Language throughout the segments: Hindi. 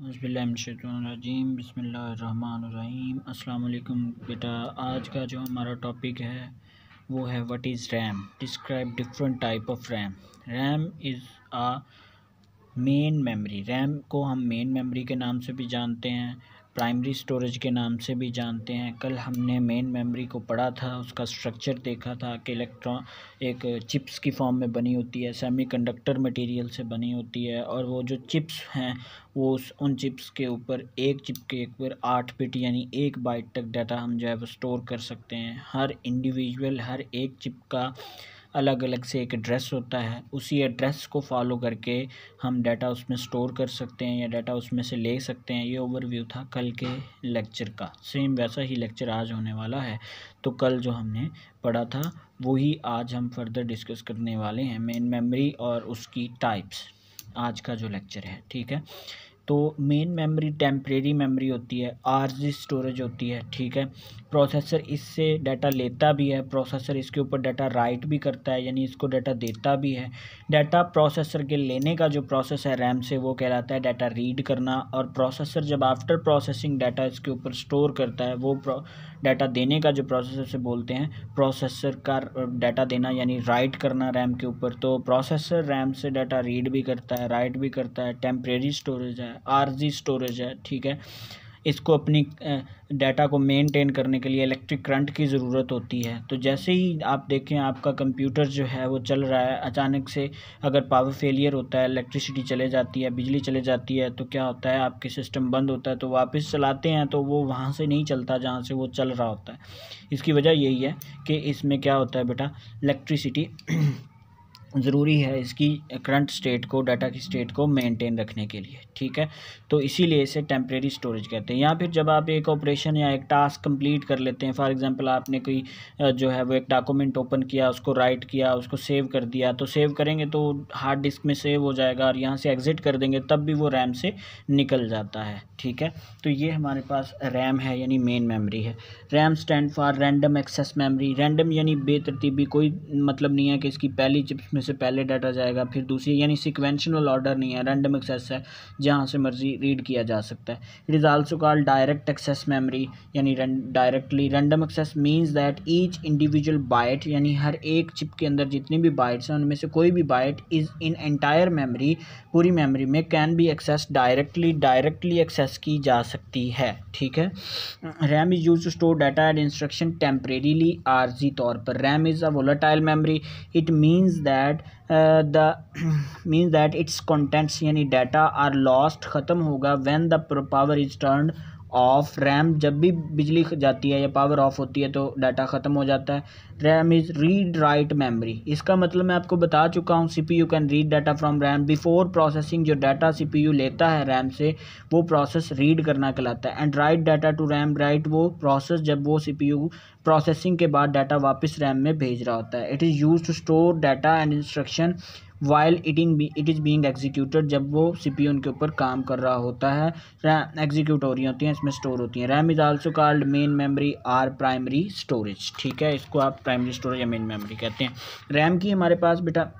हज़बिल्लाशतरजीम बसमीम अल्लाम बेटा आज का जो हमारा टॉपिक है वो है what is RAM describe different type of RAM RAM is a main memory RAM को हम मेन मेमोरी के नाम से भी जानते हैं प्राइमरी स्टोरेज के नाम से भी जानते हैं कल हमने मेन मेमोरी को पढ़ा था उसका स्ट्रक्चर देखा था कि इलेक्ट्रॉन एक चिप्स की फॉर्म में बनी होती है सेमीकंडक्टर मटेरियल से बनी होती है और वो जो चिप्स हैं वो उस उन चिप्स के ऊपर एक चिप के ऊपर आठ बिट यानी एक बाइट तक डाटा हम जो है वो स्टोर कर सकते हैं हर इंडिविजुअल हर एक चिप का अलग अलग से एक एड्रेस होता है उसी एड्रेस को फॉलो करके हम डाटा उसमें स्टोर कर सकते हैं या डाटा उसमें से ले सकते हैं ये ओवरव्यू था कल के लेक्चर का सेम वैसा ही लेक्चर आज होने वाला है तो कल जो हमने पढ़ा था वही आज हम फर्दर डिस्कस करने वाले हैं मेन मेमरी और उसकी टाइप्स आज का जो लेक्चर है ठीक है तो मेन मेमोरी टेम्प्रेरी मेमोरी होती है आरजी स्टोरेज होती है ठीक है प्रोसेसर इससे डाटा लेता भी है प्रोसेसर इसके ऊपर डाटा राइट भी करता है यानी इसको डाटा देता भी है डाटा प्रोसेसर के लेने का जो प्रोसेस है रैम से वो कहलाता है डाटा रीड करना और प्रोसेसर जब आफ्टर प्रोसेसिंग डाटा इसके ऊपर स्टोर करता है वो डाटा देने का जो प्रोसेसर से बोलते हैं प्रोसेसर का डाटा देना यानी राइट करना रैम के ऊपर तो प्रोसेसर रैम से डाटा रीड भी करता है राइट भी करता है टेम्परेरी स्टोरेज है आर स्टोरेज है ठीक है इसको अपनी डाटा को मेंटेन करने के लिए इलेक्ट्रिक करंट की ज़रूरत होती है तो जैसे ही आप देखें आपका कंप्यूटर जो है वो चल रहा है अचानक से अगर पावर फेलियर होता है इलेक्ट्रिसिटी चले जाती है बिजली चले जाती है तो क्या होता है आपके सिस्टम बंद होता है तो वापस चलाते हैं तो वो वहाँ से नहीं चलता जहाँ से वो चल रहा होता है इसकी वजह यही है कि इसमें क्या होता है बेटा इलेक्ट्रिसिटी ज़रूरी है इसकी करंट स्टेट को डाटा की स्टेट को मेंटेन रखने के लिए ठीक है तो इसीलिए इसे टेम्प्रेरी स्टोरेज कहते हैं या फिर जब आप एक ऑपरेशन या एक टास्क कंप्लीट कर लेते हैं फॉर एग्जांपल आपने कोई जो है वो एक डॉक्यूमेंट ओपन किया उसको राइट किया उसको सेव कर दिया तो सेव करेंगे तो हार्ड डिस्क में सेव हो जाएगा और यहाँ से एग्ज़िट कर देंगे तब भी वो रैम से निकल जाता है ठीक है तो ये हमारे पास रैम है यानी मेन मेमरी है RAM stand for random access memory random यानी बेतरतीबी कोई मतलब नहीं है कि इसकी पहली चिप्स उसमें से पहले डाटा जाएगा फिर दूसरी यानी सिक्वेंशनल ऑर्डर नहीं है रैंडम एक्सेस है जहाँ से मर्जी रीड किया जा सकता है it is also called direct access memory यानी directly random access means that each individual byte यानी हर एक चिप के अंदर जितनी भी बाइट्स हैं उनमें से कोई भी byte is in entire memory पूरी मेमोरी में can be access directly directly access की जा सकती है ठीक है RAM is use to store data and instruction temporarily आर्जी तौर पर RAM is a volatile memory it means that that uh, the means that its contents any data are lost khatam hoga when the power is turned off RAM जब भी बिजली जाती है या पावर ऑफ होती है तो डाटा ख़त्म हो जाता है RAM is read write memory इसका मतलब मैं आपको बता चुका हूँ C P U can read data from RAM before processing जो डाटा सी पी यू लेता है रैम से वो प्रोसेस रीड करना कहलाता है and write data to RAM write वो प्रोसेस जब वो सी पी यू प्रोसेसिंग के बाद डाटा वापस रैम में भेज रहा होता है it is use to store data and instruction while eating it is being executed जब वो सीपीयू उनके ऊपर काम कर रहा होता है रैम एग्जीक्यूट हो रही होती हैं इसमें स्टोर होती हैं RAM is also called main memory or primary storage ठीक है इसको आप प्राइमरी स्टोरेज या मेन मेमोरी कहते हैं रैम की हमारे पास बेटा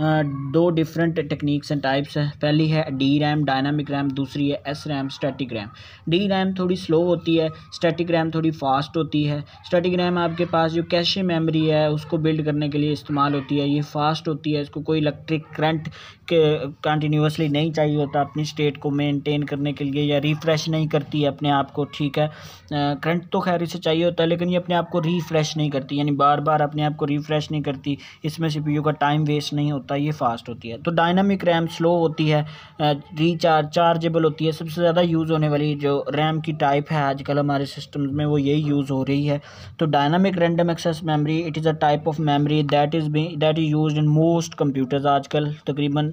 दो डिफरेंट टेक्निक्स एंड टाइप्स हैं पहली है डी रैम डायनामिक रैम दूसरी है S RAM static RAM D RAM थोड़ी स्लो होती है स्टैटिक रैम थोड़ी फास्ट होती है स्टैटिक रैम आपके पास जो कैशे मेमोरी है उसको बिल्ड करने के लिए इस्तेमाल होती है ये फास्ट होती है इसको कोई इलेक्ट्रिक करंट के कंटिन्यूसली नहीं चाहिए होता अपनी स्टेट को मेनटेन करने के लिए या रिफ़्रेश नहीं करती है अपने आप को ठीक है करंट तो खैर इसे चाहिए होता है लेकिन ये अपने आप को रिफ़्रेश नहीं करती यानी बार बार अपने आप को रिफ़्रेश नहीं करती इसमें सी का टाइम वेस्ट नहीं होता होता है ये फास्ट होती है तो डायनामिक रैम स्लो होती है रिचार्ज चार्जेबल होती है सबसे ज़्यादा यूज़ होने वाली जो रैम की टाइप है आजकल हमारे सिस्टम में वो यही यूज़ हो रही है तो dynamic random access memory it is a type of memory that is B that is use in most computers आजकल तकरीबन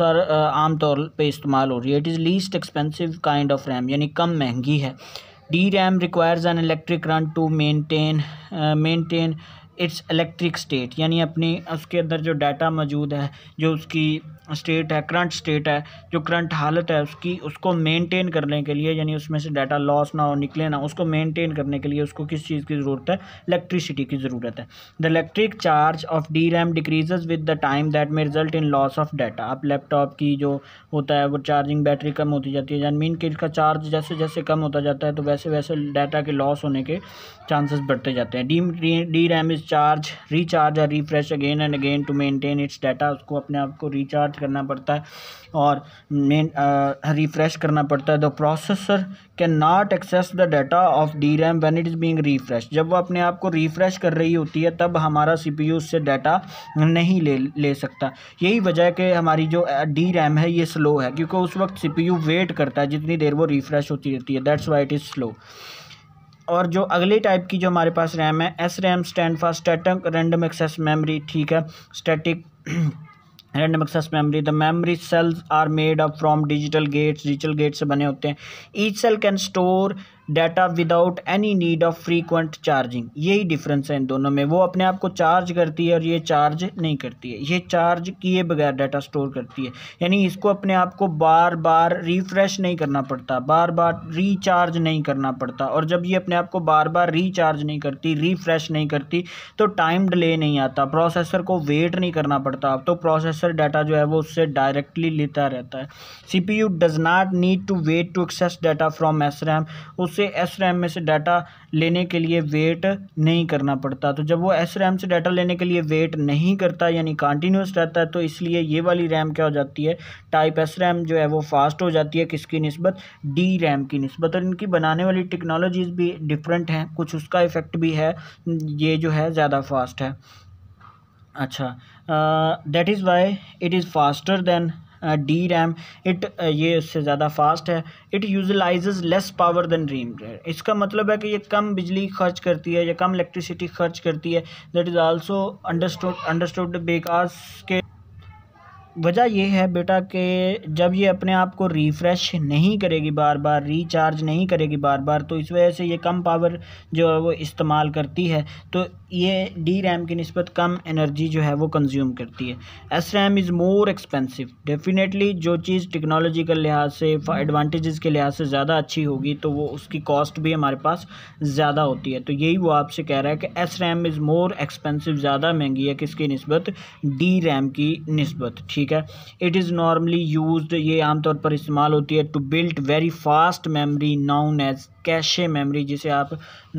सर आमतौर पर इस्तेमाल हो रही है it is least expensive kind of RAM यानी कम महंगी है D RAM requires an electric run to maintain maintain its electric state यानी अपनी उसके अंदर जो डाटा मौजूद है जो उसकी स्टेट है करंट स्टेट है जो करंट हालत है उसकी उसको मेंटेन करने के लिए यानी उसमें से डाटा लॉस ना हो निकले ना उसको मेंटेन करने के लिए उसको किस चीज़ की ज़रूरत है इलेक्ट्रिसिटी की ज़रूरत है the electric charge of D RAM decreases with the time that may result in loss of data आप लैपटॉप की जो होता है वो चार्जिंग बैटरी कम होती जाती है यानी मीन कि इसका चार्ज जैसे जैसे कम होता जाता है तो वैसे वैसे डाटा के लॉस होने के चांसेस बढ़ते जाते हैं D D RAM is charge recharge या refresh again and again to maintain its data उसको अपने आप को रिचार्ज करना पड़ता है और मेन रिफ्रेश uh, करना पड़ता है the processor can not access the data of D RAM when it is being refresh जब वो अपने आप को रिफ्रेश कर रही होती है तब हमारा सी पी यू उससे डाटा नहीं ले ले सकता यही वजह है कि हमारी जो डी uh, रैम है ये स्लो है क्योंकि उस वक्त सी पी यू वेट करता है जितनी देर वो रिफ्रेश होती रहती है that's why it is slow और जो अगली टाइप की जो हमारे पास रैम है S RAM stand for static random access memory ठीक है static random access memory the memory cells are made up from digital gates digital gates से बने होते हैं each cell can store data without any need of frequent charging यही डिफरेंस है इन दोनों में वो अपने आप को चार्ज करती है और ये चार्ज नहीं करती है ये चार्ज किए बगैर डाटा स्टोर करती है यानी इसको अपने आप को बार बार रिफ्रेश नहीं करना पड़ता बार बार रीचार्ज नहीं करना पड़ता और जब ये अपने आप को बार बार रीचार्ज नहीं करती रिफ्रेश नहीं करती तो टाइम डिले नहीं आता प्रोसेसर को वेट नहीं करना पड़ता अब तो प्रोसेसर डाटा जो है वो उससे डायरेक्टली लेता रहता है C P U does not need to wait to access data from S RAM उस उसे एस रैम में से डाटा लेने के लिए वेट नहीं करना पड़ता तो जब वो एस रैम से डाटा लेने के लिए वेट नहीं करता यानी कंटिन्यूस रहता है तो इसलिए ये वाली रैम क्या हो जाती है टाइप एस रैम जो है वो फास्ट हो जाती है किसकी नस्बत डी रैम की नस्बत और इनकी बनाने वाली टेक्नोलॉजीज़ भी डिफरेंट हैं कुछ उसका इफ़ेक्ट भी है ये जो है ज़्यादा फास्ट है अच्छा that is why it is faster than D RAM it ये इससे ज़्यादा फास्ट है it utilize less power than RAM इसका मतलब है कि ये कम बिजली खर्च करती है या कम इलेक्ट्रिसिटी खर्च करती है that is also understood understood because के वजह यह है बेटा कि जब ये अपने आप को रिफ़्रेश नहीं करेगी बार बार रिचार्ज नहीं करेगी बार बार तो इस वजह से ये कम पावर जो है वो इस्तेमाल करती है तो ये डी रैम की नस्बत कम एनर्जी जो है वो कंज्यूम करती है S RAM is more expensive definitely जो चीज़ टेक्नोलॉजी के लिहाज से एडवांटेजेस के लिहाज से ज़्यादा अच्छी होगी तो वो उसकी कॉस्ट भी हमारे पास ज़्यादा होती है तो यही वो आपसे कह रहा है कि S RAM is more expensive ज़्यादा महंगी है किसकी नस्बत डी रैम की नस्बत ठीक है इट इज़ नॉर्मली यूज ये आमतौर पर इस्तेमाल होती है to built very fast memory known as cache memory जिसे आप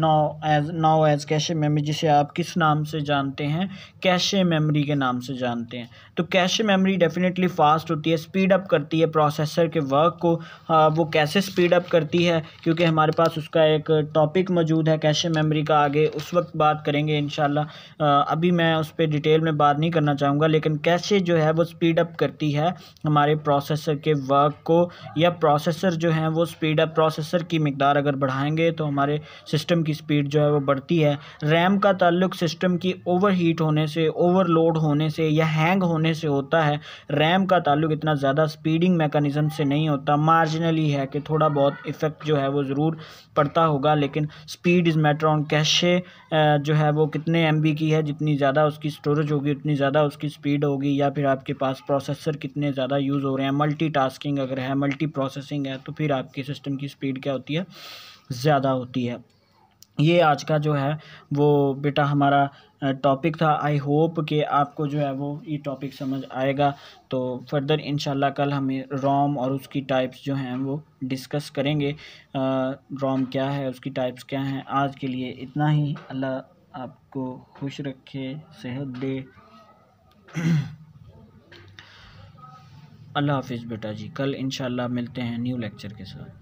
know as know as cache memory जिसे आप किस नाम से जानते हैं कैशे मेमोरी के नाम से जानते हैं तो कैशे मेमोरी डेफिनेटली फास्ट होती है स्पीड अप करती है प्रोसेसर के वर्क को आ, हाँ, वो कैसे स्पीड अप करती है क्योंकि हमारे पास उसका एक टॉपिक मौजूद है कैशे मेमोरी का आगे उस वक्त बात करेंगे इन अभी मैं उस पर डिटेल में बात नहीं करना चाहूँगा लेकिन कैशे जो है वो स्पीड अप करती है हमारे प्रोसेसर के वर्क को या प्रोसेसर जो है वो स्पीड अप प्रोसेसर की मकदार अगर अगर बढ़ाएंगे तो हमारे सिस्टम की स्पीड जो है वो बढ़ती है रैम का ताल्लुक सिस्टम की ओवर हीट होने से ओवरलोड होने से या हैंग होने से होता है रैम का ताल्लुक इतना ज़्यादा स्पीडिंग मेकानिज़म से नहीं होता मार्जिनली है कि थोड़ा बहुत इफ़ेक्ट जो है वो ज़रूर पड़ता होगा लेकिन speed is matter on cache जो है वो कितने एम की है जितनी ज़्यादा उसकी स्टोरेज होगी उतनी ज़्यादा उसकी स्पीड होगी या फिर आपके पास प्रोसेसर कितने ज़्यादा यूज़ हो रहे हैं मल्टी अगर है मल्टी प्रोसेसिंग है तो फिर आपके सिस्टम की स्पीड क्या होती है ज़्यादा होती है ये आज का जो है वो बेटा हमारा टॉपिक था आई होप कि आपको जो है वो ये टॉपिक समझ आएगा तो फर्दर इन कल हमें रोम और उसकी टाइप्स जो हैं वो डिस्कस करेंगे रोम क्या है उसकी टाइप्स क्या हैं आज के लिए इतना ही अल्लाह आपको खुश रखे सेहत दे अल्लाह हाफिज़ बेटा जी कल इन मिलते हैं न्यू लेक्चर के साथ